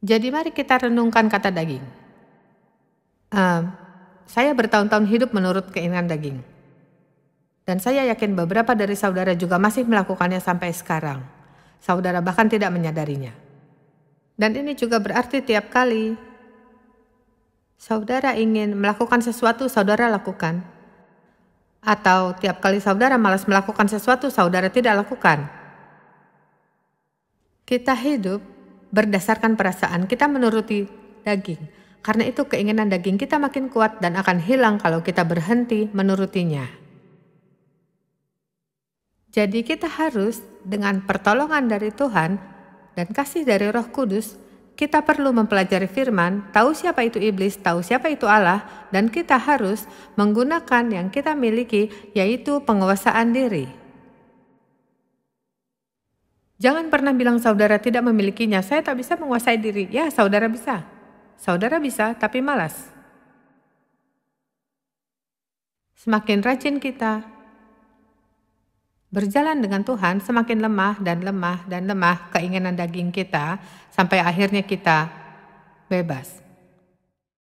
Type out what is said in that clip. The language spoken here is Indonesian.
Jadi mari kita renungkan kata daging. Uh, saya bertahun-tahun hidup menurut keinginan daging. Dan saya yakin beberapa dari saudara juga masih melakukannya sampai sekarang. Saudara bahkan tidak menyadarinya. Dan ini juga berarti tiap kali saudara ingin melakukan sesuatu, saudara lakukan. Atau tiap kali saudara malas melakukan sesuatu, saudara tidak lakukan. Kita hidup berdasarkan perasaan, kita menuruti daging. Karena itu keinginan daging kita makin kuat dan akan hilang kalau kita berhenti menurutinya. Jadi kita harus dengan pertolongan dari Tuhan dan kasih dari Roh Kudus, kita perlu mempelajari firman, tahu siapa itu iblis, tahu siapa itu Allah, dan kita harus menggunakan yang kita miliki, yaitu penguasaan diri. Jangan pernah bilang saudara tidak memilikinya, saya tak bisa menguasai diri. Ya, saudara bisa. Saudara bisa, tapi malas. Semakin rajin kita berjalan dengan Tuhan, semakin lemah dan lemah dan lemah keinginan daging kita, sampai akhirnya kita bebas.